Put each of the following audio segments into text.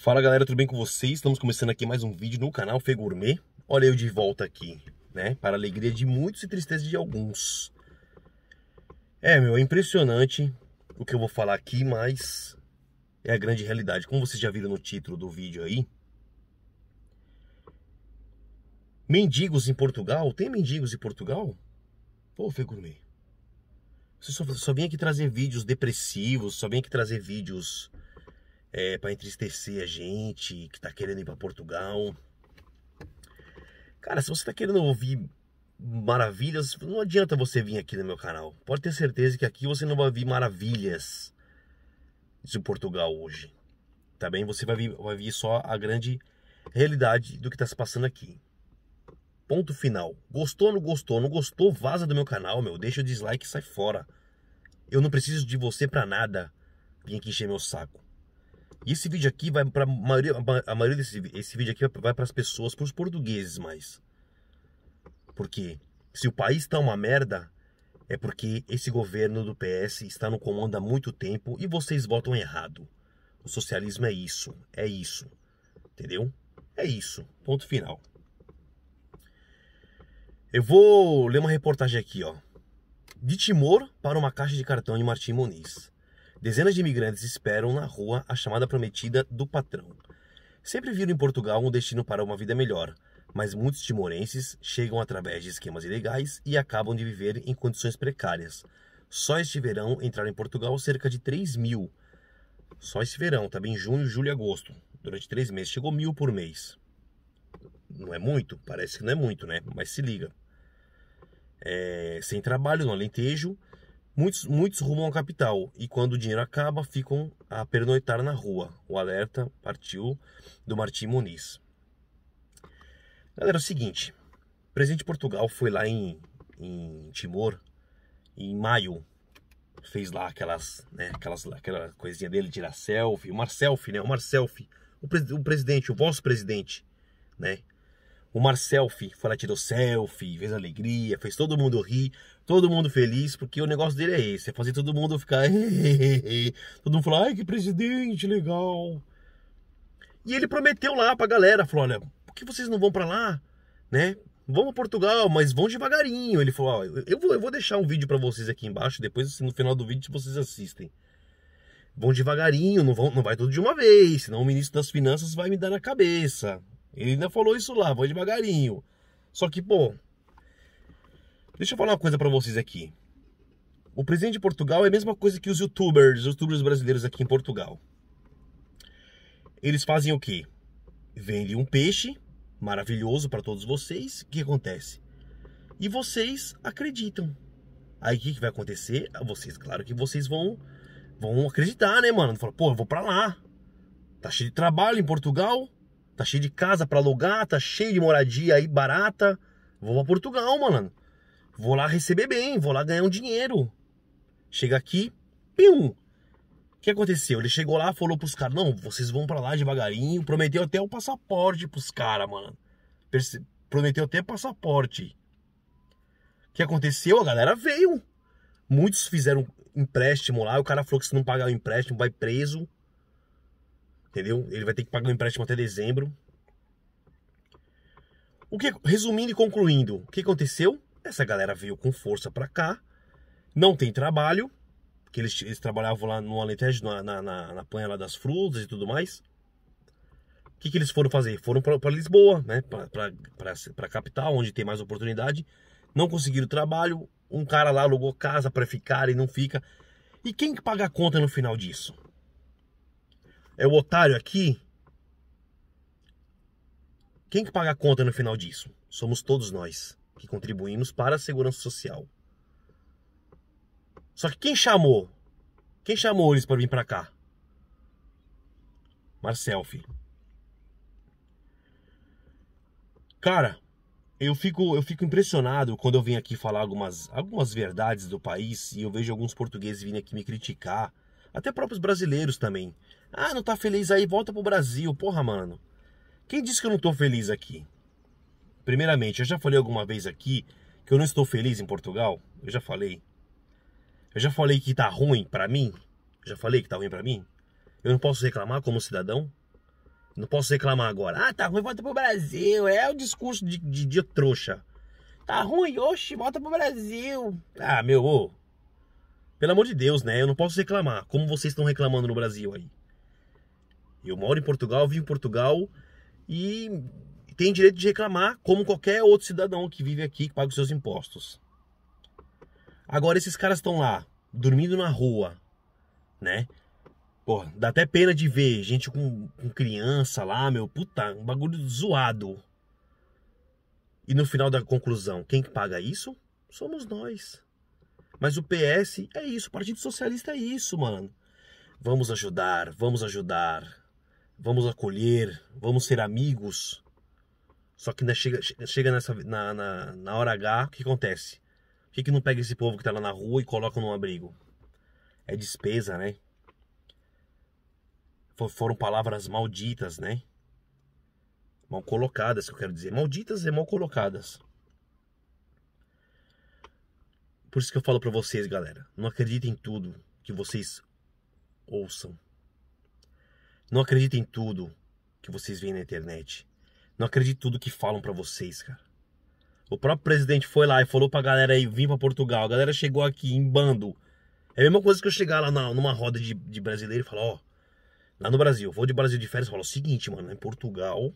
Fala galera, tudo bem com vocês? Estamos começando aqui mais um vídeo no canal Fê Gourmet. Olha eu de volta aqui, né? Para alegria de muitos e tristeza de alguns. É, meu, é impressionante o que eu vou falar aqui, mas é a grande realidade. Como vocês já viram no título do vídeo aí, mendigos em Portugal? Tem mendigos em Portugal? Pô, Fê Gourmet, você só, só vem aqui trazer vídeos depressivos, só vem aqui trazer vídeos é, para entristecer a gente que tá querendo ir para Portugal. Cara, se você tá querendo ouvir maravilhas, não adianta você vir aqui no meu canal. Pode ter certeza que aqui você não vai ouvir maravilhas de Portugal hoje. Tá bem? Você vai vir, vai só a grande realidade do que tá se passando aqui. Ponto final. Gostou, não gostou? Não gostou? Vaza do meu canal, meu. Deixa o dislike e sai fora. Eu não preciso de você pra nada. Vim aqui encher meu saco. E esse vídeo aqui vai para maioria, a maioria desse esse vídeo aqui vai para as pessoas, para os portugueses mais. Porque se o país está uma merda, é porque esse governo do PS está no comando há muito tempo e vocês votam errado. O socialismo é isso, é isso. Entendeu? É isso. Ponto final. Eu vou ler uma reportagem aqui, ó. De Timor para uma caixa de cartão de Martim Moniz. Dezenas de imigrantes esperam na rua a chamada prometida do patrão. Sempre viram em Portugal um destino para uma vida melhor, mas muitos timorenses chegam através de esquemas ilegais e acabam de viver em condições precárias. Só este verão entraram em Portugal cerca de 3 mil. Só este verão, tá em junho, julho e agosto. Durante três meses chegou mil por mês. Não é muito? Parece que não é muito, né? Mas se liga. É, sem trabalho no Alentejo, Muitos, muitos rumam à capital e, quando o dinheiro acaba, ficam a pernoitar na rua. O alerta partiu do Martim Muniz. Galera, é o seguinte: o presidente de Portugal foi lá em, em Timor em maio. Fez lá aquelas, né, aquelas, aquela coisinha dele, tirar selfie, o selfie, né, O, pres, o presidente, o vosso presidente, né, o Mar Selfie, foi lá, tirou selfie, fez alegria, fez todo mundo rir, todo mundo feliz, porque o negócio dele é esse, é fazer todo mundo ficar... todo mundo falar, ai, que presidente legal. E ele prometeu lá pra galera, falou, olha, por que vocês não vão para lá, né? Vamos a Portugal, mas vão devagarinho. Ele falou, ó, eu vou, eu vou deixar um vídeo para vocês aqui embaixo, depois assim, no final do vídeo vocês assistem vão devagarinho, não, vão, não vai tudo de uma vez, senão o ministro das Finanças vai me dar na cabeça. Ele ainda falou isso lá, vou devagarinho. Só que, pô, deixa eu falar uma coisa para vocês aqui. O presidente de Portugal é a mesma coisa que os youtubers, os youtubers brasileiros aqui em Portugal. Eles fazem o quê? Vendem um peixe maravilhoso para todos vocês. O que acontece? E vocês acreditam. Aí o que, vai acontecer? Ah, vocês, claro que vocês vão vão acreditar, né, mano? Fala, pô, eu vou para lá. Tá cheio de trabalho em Portugal. Tá cheio de casa para alugar, tá cheio de moradia aí barata. Vou pra Portugal, mano. Vou lá receber bem, vou lá ganhar um dinheiro. Chega aqui, pium. O que aconteceu? Ele chegou lá, falou pros caras: Não, vocês vão para lá devagarinho. Prometeu até o passaporte pros caras, mano. Perce... Prometeu até passaporte. O que aconteceu? A galera veio. Muitos fizeram empréstimo lá. O cara falou que se não pagar o empréstimo vai preso. Entendeu? Ele vai ter que pagar o empréstimo até dezembro. O que, resumindo e concluindo, o que aconteceu? Essa galera veio com força para cá, não tem trabalho, Que eles, eles trabalhavam lá no Alentejo, na, na, na, na panha das frutas e tudo mais. O que, que eles foram fazer? Foram para Lisboa, né? para a capital, onde tem mais oportunidade. Não conseguiram trabalho, um cara lá alugou casa para ficar e não fica. E quem que paga a conta no final disso? é o otário aqui. Quem que paga a conta no final disso? Somos todos nós que contribuímos para a segurança social. Só que quem chamou? Quem chamou eles para vir para cá? Marcel, filho. Cara, eu fico, eu fico impressionado quando eu venho aqui falar algumas, algumas verdades do país e eu vejo alguns portugueses vindo aqui me criticar, até próprios brasileiros também, ah, não tá feliz aí, volta pro Brasil. Porra, mano. Quem disse que eu não tô feliz aqui? Primeiramente, eu já falei alguma vez aqui que eu não estou feliz em Portugal? Eu já falei. Eu já falei que tá ruim para mim? Eu já falei que tá ruim para mim? Eu não posso reclamar como cidadão? Não posso reclamar agora. Ah, tá ruim, volta pro Brasil. É o discurso de, de, de trouxa. Tá ruim, oxe, volta pro Brasil. Ah, meu, ô. Pelo amor de Deus, né? Eu não posso reclamar. Como vocês estão reclamando no Brasil aí? Eu moro em Portugal, vivo em Portugal e tem direito de reclamar, como qualquer outro cidadão que vive aqui, que paga os seus impostos. Agora, esses caras estão lá, dormindo na rua, né? Pô, dá até pena de ver gente com, com, criança lá, meu, puta, um bagulho zoado. E no final da conclusão, quem que paga isso? Somos nós. Mas o PS é isso, o Partido Socialista é isso, mano. Vamos ajudar, vamos ajudar vamos acolher, vamos ser amigos. Só que chega, chega nessa, na, na, na hora H, o que acontece? Por que, que não pega esse povo que tá lá na rua e coloca num abrigo? É despesa, né? Foram palavras malditas, né? Mal colocadas, que eu quero dizer. Malditas e mal colocadas. Por isso que eu falo para vocês, galera. Não acreditem em tudo que vocês ouçam. Não acredita em tudo que vocês veem na internet. Não acredita em tudo que falam para vocês, cara. O próprio presidente foi lá e falou pra galera aí, vim pra Portugal. A galera chegou aqui em bando. É a mesma coisa que eu chegar lá na, numa roda de, de brasileiro e falar, ó, lá no Brasil, vou de Brasil de férias e falo o seguinte, mano, em Portugal,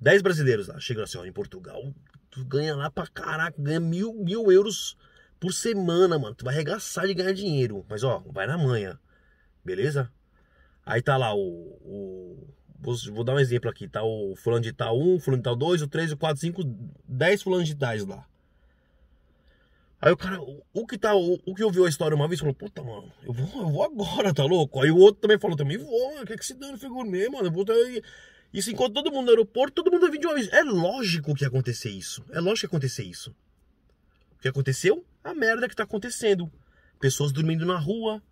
10 brasileiros lá, chegam assim, ó, em Portugal, tu ganha lá pra caraca, ganha mil, mil euros por semana, mano. Tu vai arregaçar de ganhar dinheiro. Mas ó, vai na manhã, beleza? Aí tá lá o, o vou, dar um exemplo aqui, tá o fulano de tal 1, fulano de tal 2, o 3, o 4, 5, 10 fulanos de tais lá. Aí o cara, o que tá, o, o que ouviu a história uma vez, falou, puta, mano, eu vou, eu vou agora, tá louco? Aí o outro também falou, também vou, mano, que é que se dane, figurê, mano, vou aí... E se todo mundo no aeroporto, todo mundo vindo de uma vez. É lógico que ia acontecer isso, é lógico que acontecer isso. O que aconteceu? A merda que tá acontecendo. Pessoas dormindo na rua,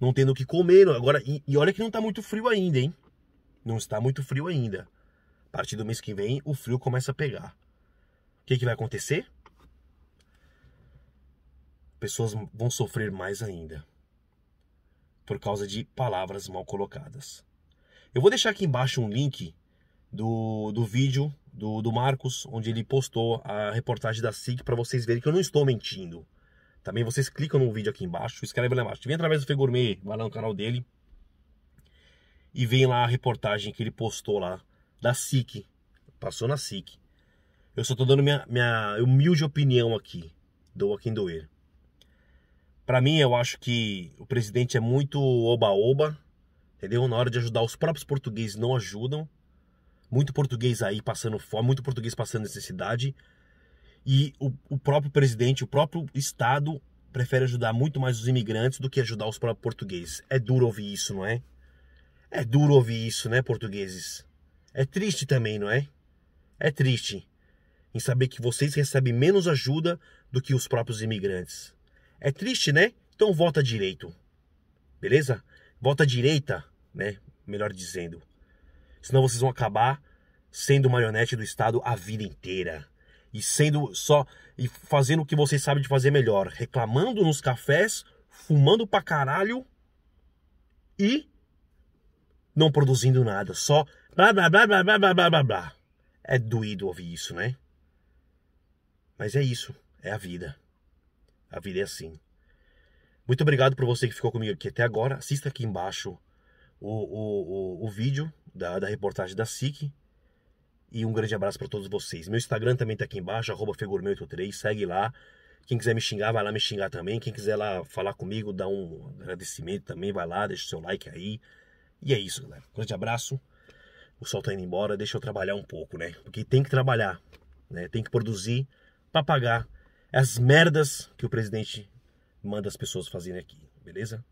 não tendo o que comer. Agora, e, e, olha que não tá muito frio ainda, hein? Não está muito frio ainda. A partir do mês que vem, o frio começa a pegar. O que, que vai acontecer? Pessoas vão sofrer mais ainda por causa de palavras mal colocadas. Eu vou deixar aqui embaixo um link do, do vídeo do, do Marcos, onde ele postou a reportagem da SIC para vocês verem que eu não estou mentindo. Também vocês clicam no vídeo aqui embaixo, escrevem lá embaixo. Vem através do Fegourmet, vai lá no canal dele e vem lá a reportagem que ele postou lá da SIC. Passou na SIC. Eu só tô dando minha, minha humilde opinião aqui. a quem doer. Para mim, eu acho que o presidente é muito oba-oba, entendeu? Na hora de ajudar, os próprios portugueses não ajudam. Muito português aí passando fome, muito português passando necessidade. E o, o próprio presidente, o próprio Estado prefere ajudar muito mais os imigrantes do que ajudar os próprios portugueses. É duro ouvir isso, não é? É duro ouvir isso, né, portugueses? É triste também, não é? É triste em saber que vocês recebem menos ajuda do que os próprios imigrantes. É triste, né? Então vota direito. Beleza? Vota direita, né? Melhor dizendo. Senão vocês vão acabar sendo marionete do Estado a vida inteira e sendo só e fazendo o que você sabe de fazer melhor, reclamando nos cafés, fumando pra caralho e não produzindo nada, só blá blá blá blá blá blá blá blá. É doído ouvir isso, né? Mas é isso, é a vida. A vida é assim. Muito obrigado por você que ficou comigo aqui até agora. Assista aqui embaixo o, o, o, o vídeo da, da reportagem da SIC e um grande abraço para todos vocês. Meu Instagram também tá aqui embaixo, arroba 83 segue lá. Quem quiser me xingar, vai lá me xingar também. Quem quiser lá falar comigo, dá um agradecimento também, vai lá, deixa o seu like aí. E é isso, galera. Grande abraço. O sol tá indo embora, deixa eu trabalhar um pouco, né? Porque tem que trabalhar, né? Tem que produzir para pagar as merdas que o presidente manda as pessoas fazerem aqui, beleza?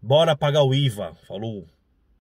Bora pagar o IVA. Falou.